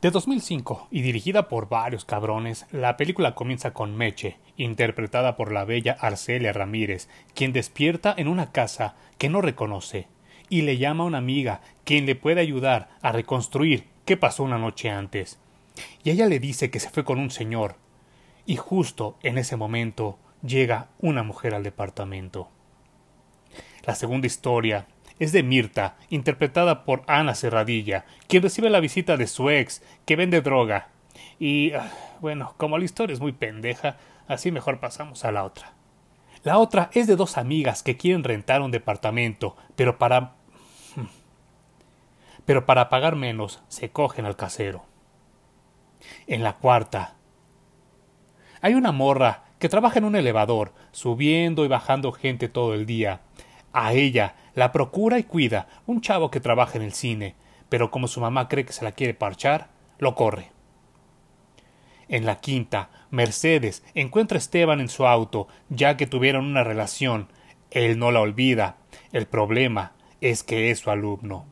De 2005 y dirigida por varios cabrones, la película comienza con Meche, interpretada por la bella Arcelia Ramírez, quien despierta en una casa que no reconoce y le llama a una amiga quien le puede ayudar a reconstruir qué pasó una noche antes. Y ella le dice que se fue con un señor. Y justo en ese momento llega una mujer al departamento. La segunda historia es de Mirta, interpretada por Ana Serradilla, quien recibe la visita de su ex, que vende droga. Y ah, bueno, como la historia es muy pendeja, así mejor pasamos a la otra. La otra es de dos amigas que quieren rentar un departamento, pero para... Hmm, pero para pagar menos se cogen al casero. En la cuarta hay una morra que trabaja en un elevador, subiendo y bajando gente todo el día. A ella la procura y cuida un chavo que trabaja en el cine, pero como su mamá cree que se la quiere parchar, lo corre. En la quinta, Mercedes encuentra a Esteban en su auto, ya que tuvieron una relación. Él no la olvida. El problema es que es su alumno.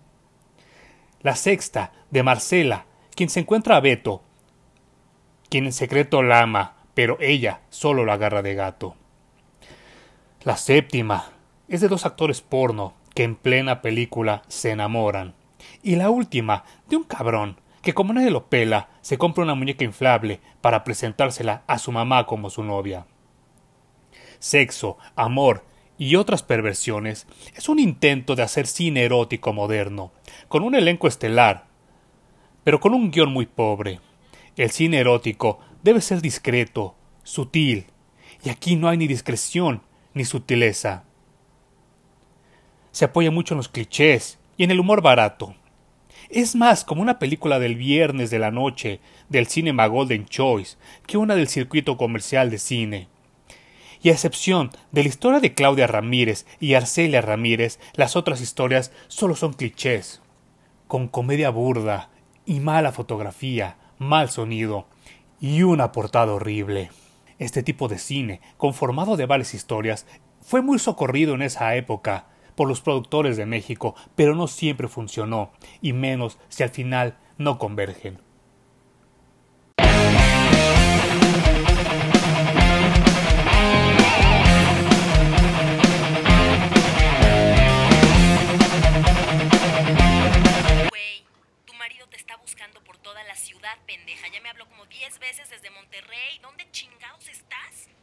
La sexta, de Marcela, quien se encuentra a Beto, quien en secreto la ama, pero ella solo la agarra de gato. La séptima, es de dos actores porno que en plena película se enamoran. Y la última, de un cabrón, que como nadie lo pela, se compra una muñeca inflable para presentársela a su mamá como su novia. Sexo, amor y otras perversiones es un intento de hacer cine erótico moderno, con un elenco estelar, pero con un guión muy pobre. El cine erótico debe ser discreto, sutil, y aquí no hay ni discreción ni sutileza se apoya mucho en los clichés y en el humor barato. Es más como una película del viernes de la noche del Cinema Golden Choice que una del circuito comercial de cine. Y a excepción de la historia de Claudia Ramírez y Arcelia Ramírez, las otras historias solo son clichés, con comedia burda y mala fotografía, mal sonido y una portada horrible. Este tipo de cine, conformado de varias historias, fue muy socorrido en esa época, por los productores de México, pero no siempre funcionó, y menos si al final no convergen. tu marido te está buscando por toda la ciudad, pendeja. Ya me habló como 10 veces desde Monterrey. ¿Dónde chingados estás?